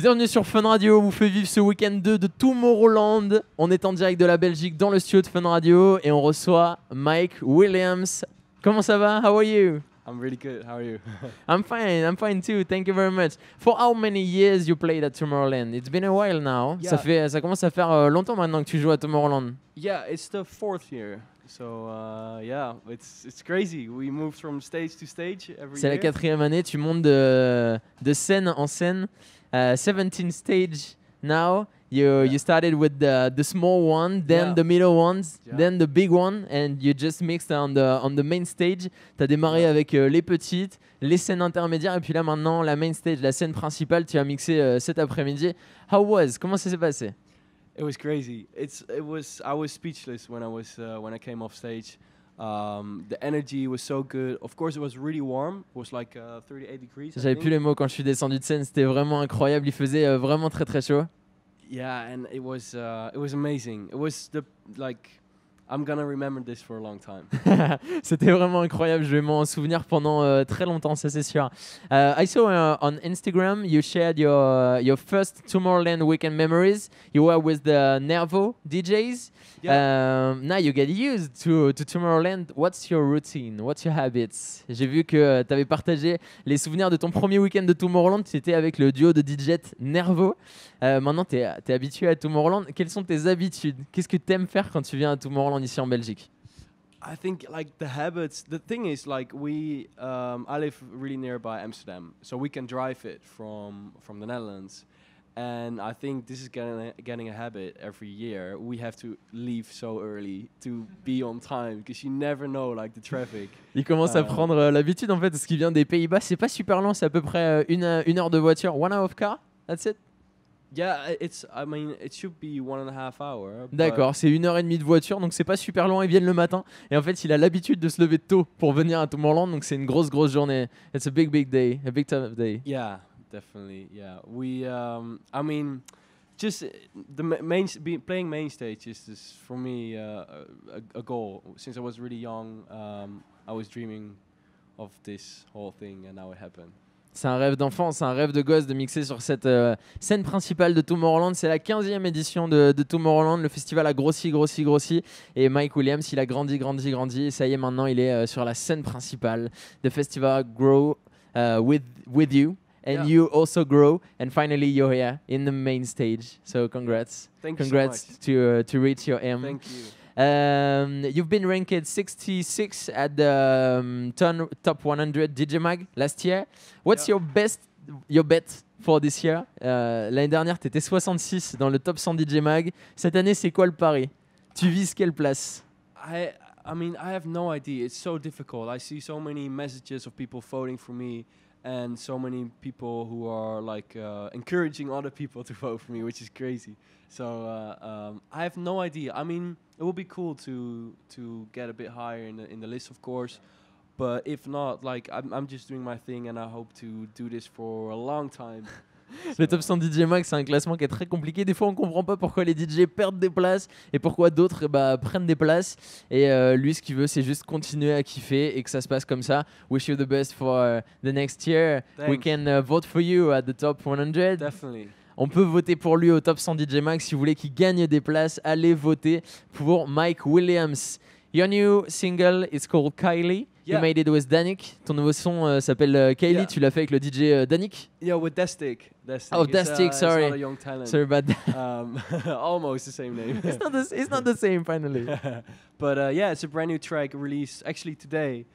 Bienvenue sur Fun Radio, on vous fait vivre ce week-end 2 de Tomorrowland. On est en direct de la Belgique dans le studio de Fun Radio et on reçoit Mike Williams. Comment ça va? How are you? I'm really good. How are you? I'm fine. I'm fine too. Thank you very much. For how many years you played at Tomorrowland? It's been a while now. Ça fait, ça commence à faire euh, longtemps maintenant que tu joues à Tomorrowland. Yeah, it's the fourth year. So uh, yeah, it's it's crazy. We from stage C'est la quatrième année, tu montes de, de scène en scène. 17 uh, stage now. You you started with the, the small one, then the middle ones, then the big one, and you just mixed on the on the main stage. as démarré avec euh, les petites, les scènes intermédiaires, et puis là maintenant la main stage, la scène principale, tu as mixé euh, cet après-midi. How was? Comment ça s'est passé? It was crazy. It's it was I was speechless when I was uh, when I came off stage. Um, the energy was so good. Of course, it was really warm. It was like uh, 38 degrees. J'avais plus les mots quand je suis descendu de scène. C'était vraiment incroyable. Il faisait euh, vraiment très très chaud. Yeah, and it was uh, it was amazing. It was the like I'm gonna remember this for a long time. C'était vraiment incroyable, je vais m'en souvenir pendant euh, très longtemps, ça c'est sûr. Euh, I saw euh, on Instagram you shared your your first Tomorrowland weekend memories. You were with the Nervo DJs. Yeah. Um, now you get used to, to Tomorrowland. What's your routine? What's your habits? J'ai vu que tu avais partagé les souvenirs de ton premier week-end de Tomorrowland. Tu étais avec le duo de DJ Nervo. maintenant, tu es, habitué à Tomorrowland. Quelles sont tes habitudes Qu'est-ce que tu aimes faire quand tu viens à Tomorrowland ici en Belgique I think like the habits. The thing is like we. Um, I live really nearby Amsterdam, so we can drive it from from the Netherlands, and I think this is getting a, getting a habit every year. We have to leave so early to be on time because you never know like the traffic. Il commence à um, prendre euh, l'habitude en fait, ce qui vient des Pays-Bas, c'est pas super long, c'est à peu près euh, une euh, une heure de voiture, one hour of car. That's it. Yeah, it's, I mean, it should be one and a half hour. D'accord, c'est une heure et demie de voiture, donc c'est pas super loin. Ils viennent le matin. Et en fait, il a l'habitude de se lever tôt pour venir à Tomorrowland, donc c'est une grosse, grosse journée. It's a big, big day, a big time of day. Yeah, definitely. Yeah, we, um, I mean, just uh, the main playing main stage is, is for me uh, a, a, goal. Since I was really young, um, I was dreaming of this whole thing, and now it happened. C'est un rêve d'enfant, c'est un rêve de gosse de mixer sur cette euh, scène principale de Tomorrowland. C'est la 15e édition de, de, Tomorrowland. Le festival a grossi, grossi, grossi. Et Mike Williams, il a grandi, grandi, grandi. Et ça y est, maintenant, il est euh, sur la scène principale. The festival grow euh, with, with you. and you also grow and finally you're here in the main stage so congrats congrats to uh, to reach your aim Um, you've been ranked 66 at the um, top 100 DJ Mag last year. What's your best your bet for this year? Uh, L'année dernière, tu étais 66 dans le top 100 DJ Mag. Cette année, c'est quoi le pari? Tu vises quelle place? I I mean, I have no idea. It's so difficult. I see so many messages of people voting for me. and so many people who are like uh, encouraging other people to vote for me, which is crazy. So uh, um, I have no idea. I mean, it would be cool to to get a bit higher in the in the list, of course. But if not, like I'm, I'm just doing my thing, and I hope to do this for a long time. Le top 100 DJ Max, c'est un classement qui est très compliqué. Des fois, on comprend pas pourquoi les DJ perdent des places et pourquoi d'autres bah, prennent des places. Et euh, lui, ce qu'il veut, c'est juste continuer à kiffer et que ça se passe comme ça. Wish you the best for euh, the next year. We can uh, vote for you at the top 100. Definitely. On peut voter pour lui au top 100 DJ Max. Si vous voulez qu'il gagne des places, allez voter pour Mike Williams. Your new single is called Kylie. Yeah. You Made It with Danik. Ton nouveau son euh, s'appelle euh, Kylie. Yeah. Tu l'as fait avec le DJ euh, Danik. Yeah, with Destic. Destic. Oh, uh, Destic. sorry. It's not a young talent. Sorry about that. Um, almost the same name. it's not the. It's not the same. Finally. but uh, yeah, it's a brand new track released actually today.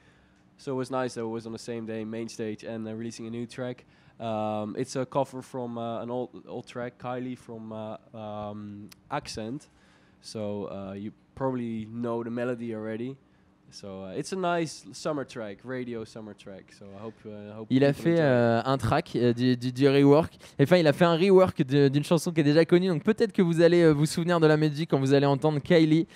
So it was nice that it was on the same day, main stage, and uh, releasing a new track. Um, it's a cover from an old old track, Kylie from um, Accent. So you probably know the melody already. So, uh, it's a nice summer track, radio summer track. So I hope, uh, il a fait euh, un track euh, du, du, rework. Enfin, il a fait un rework d'une chanson qui est déjà connue. Donc peut-être que vous allez euh, vous souvenir de la musique quand vous allez entendre Kylie.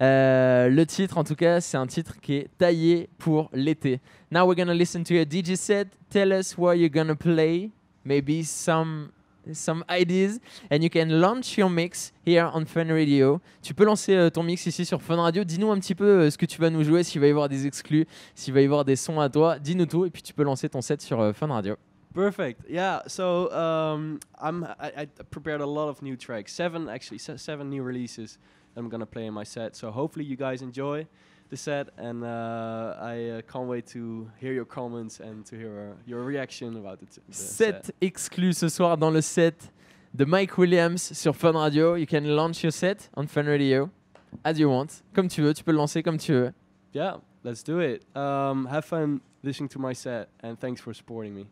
le titre, en tout cas, c'est un titre qui est taillé pour l'été. Now we're gonna listen to DJ set. Tell us what you're gonna play. Maybe some some ideas and you can launch your mix here on Fun Radio. Tu peux lancer euh, ton mix ici sur Fun Radio. Dis-nous un petit peu euh, ce que tu vas nous jouer, s'il va y avoir des exclus, s'il va y avoir des sons à toi. Dis-nous tout et puis tu peux lancer ton set sur euh, Fun Radio. Perfect. Yeah. So um, I'm I, I, prepared a lot of new tracks. Seven actually, seven new releases that I'm gonna play in my set. So hopefully you guys enjoy. the set, and uh, I uh, can't wait to hear your comments and to hear uh, your reaction about it. Set, set exclus ce soir dans le set de Mike Williams sur Fun Radio. You can launch your set on Fun Radio as you want, comme tu veux. Tu peux le lancer comme tu veux. Yeah, let's do it. Um, have fun listening to my set, and thanks for supporting me.